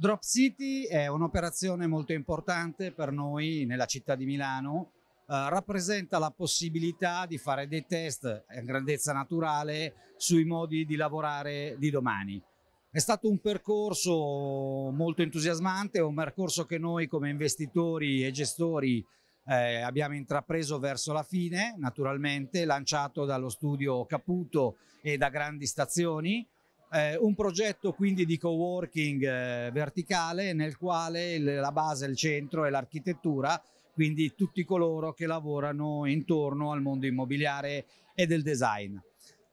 Drop City è un'operazione molto importante per noi nella città di Milano, Uh, rappresenta la possibilità di fare dei test a grandezza naturale sui modi di lavorare di domani. È stato un percorso molto entusiasmante, un percorso che noi come investitori e gestori eh, abbiamo intrapreso verso la fine, naturalmente, lanciato dallo studio Caputo e da grandi stazioni. Eh, un progetto quindi di coworking eh, verticale nel quale il, la base, il centro è l'architettura, quindi tutti coloro che lavorano intorno al mondo immobiliare e del design.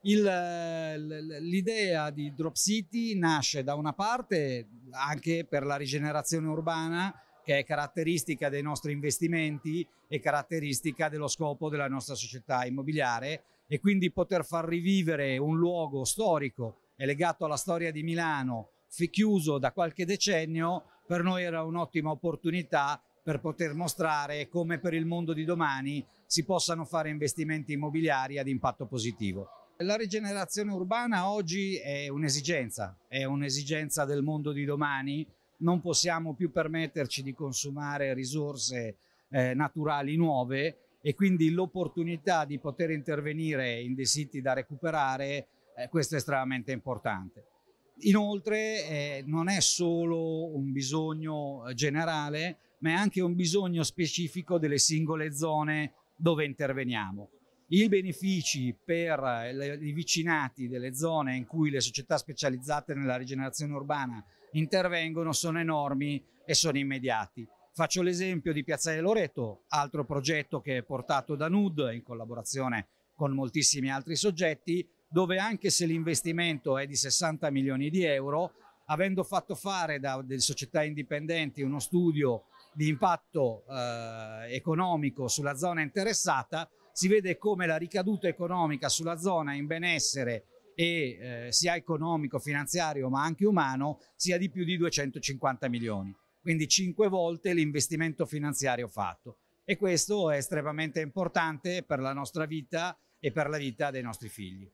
Eh, l'idea di Drop City nasce da una parte anche per la rigenerazione urbana che è caratteristica dei nostri investimenti e caratteristica dello scopo della nostra società immobiliare e quindi poter far rivivere un luogo storico è legato alla storia di Milano, chiuso da qualche decennio, per noi era un'ottima opportunità per poter mostrare come per il mondo di domani si possano fare investimenti immobiliari ad impatto positivo. La rigenerazione urbana oggi è un'esigenza, è un'esigenza del mondo di domani, non possiamo più permetterci di consumare risorse eh, naturali nuove e quindi l'opportunità di poter intervenire in dei siti da recuperare eh, questo è estremamente importante. Inoltre eh, non è solo un bisogno eh, generale, ma è anche un bisogno specifico delle singole zone dove interveniamo. I benefici per eh, i vicinati delle zone in cui le società specializzate nella rigenerazione urbana intervengono sono enormi e sono immediati. Faccio l'esempio di Piazzale Loreto, altro progetto che è portato da NUD in collaborazione con moltissimi altri soggetti, dove anche se l'investimento è di 60 milioni di euro, avendo fatto fare da delle società indipendenti uno studio di impatto eh, economico sulla zona interessata, si vede come la ricaduta economica sulla zona in benessere e eh, sia economico, finanziario ma anche umano sia di più di 250 milioni, quindi 5 volte l'investimento finanziario fatto e questo è estremamente importante per la nostra vita e per la vita dei nostri figli.